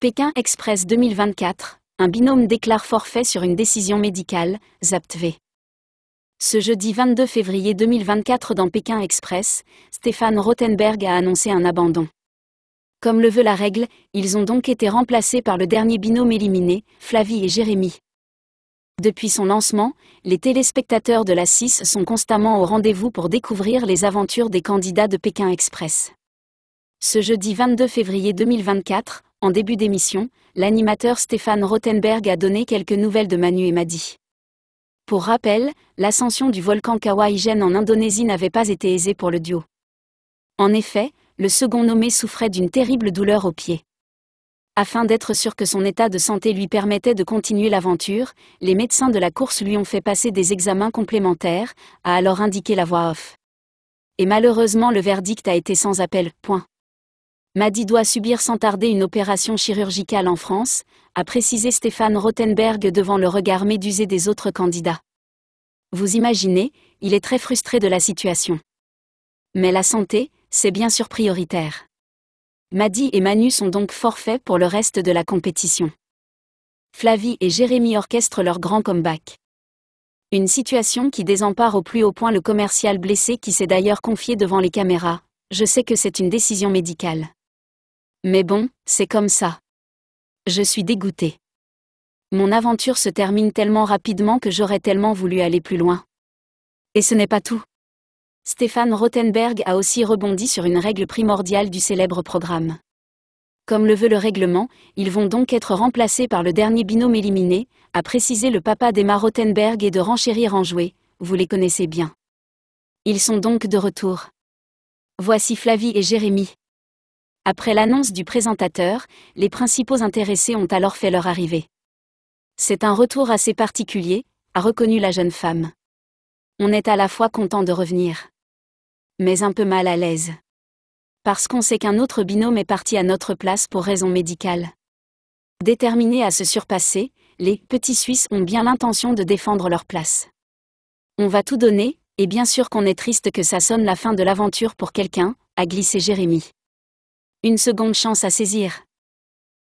Pékin Express 2024, un binôme déclare forfait sur une décision médicale, ZAPTV. Ce jeudi 22 février 2024 dans Pékin Express, Stéphane Rothenberg a annoncé un abandon. Comme le veut la règle, ils ont donc été remplacés par le dernier binôme éliminé, Flavie et Jérémy. Depuis son lancement, les téléspectateurs de la CIS sont constamment au rendez-vous pour découvrir les aventures des candidats de Pékin Express. Ce jeudi 22 février 2024, en début d'émission, l'animateur Stéphane Rothenberg a donné quelques nouvelles de Manu et Madi. Pour rappel, l'ascension du volcan Kawaïgen en Indonésie n'avait pas été aisée pour le duo. En effet, le second nommé souffrait d'une terrible douleur aux pieds. Afin d'être sûr que son état de santé lui permettait de continuer l'aventure, les médecins de la course lui ont fait passer des examens complémentaires, a alors indiqué la voix off. Et malheureusement le verdict a été sans appel, point. Madi doit subir sans tarder une opération chirurgicale en France, a précisé Stéphane Rothenberg devant le regard médusé des autres candidats. Vous imaginez, il est très frustré de la situation. Mais la santé, c'est bien sûr prioritaire. Madi et Manu sont donc forfaits pour le reste de la compétition. Flavie et Jérémy orchestrent leur grand comeback. Une situation qui désempare au plus haut point le commercial blessé qui s'est d'ailleurs confié devant les caméras. Je sais que c'est une décision médicale. Mais bon, c'est comme ça. Je suis dégoûté. Mon aventure se termine tellement rapidement que j'aurais tellement voulu aller plus loin. Et ce n'est pas tout. Stéphane Rothenberg a aussi rebondi sur une règle primordiale du célèbre programme. Comme le veut le règlement, ils vont donc être remplacés par le dernier binôme éliminé, a précisé le papa d'Emma Rothenberg et de renchérir en jouets, vous les connaissez bien. Ils sont donc de retour. Voici Flavie et Jérémy. Après l'annonce du présentateur, les principaux intéressés ont alors fait leur arrivée. C'est un retour assez particulier, a reconnu la jeune femme. On est à la fois content de revenir, mais un peu mal à l'aise. Parce qu'on sait qu'un autre binôme est parti à notre place pour raison médicale. Déterminés à se surpasser, les petits Suisses ont bien l'intention de défendre leur place. On va tout donner, et bien sûr qu'on est triste que ça sonne la fin de l'aventure pour quelqu'un, a glissé Jérémy une seconde chance à saisir.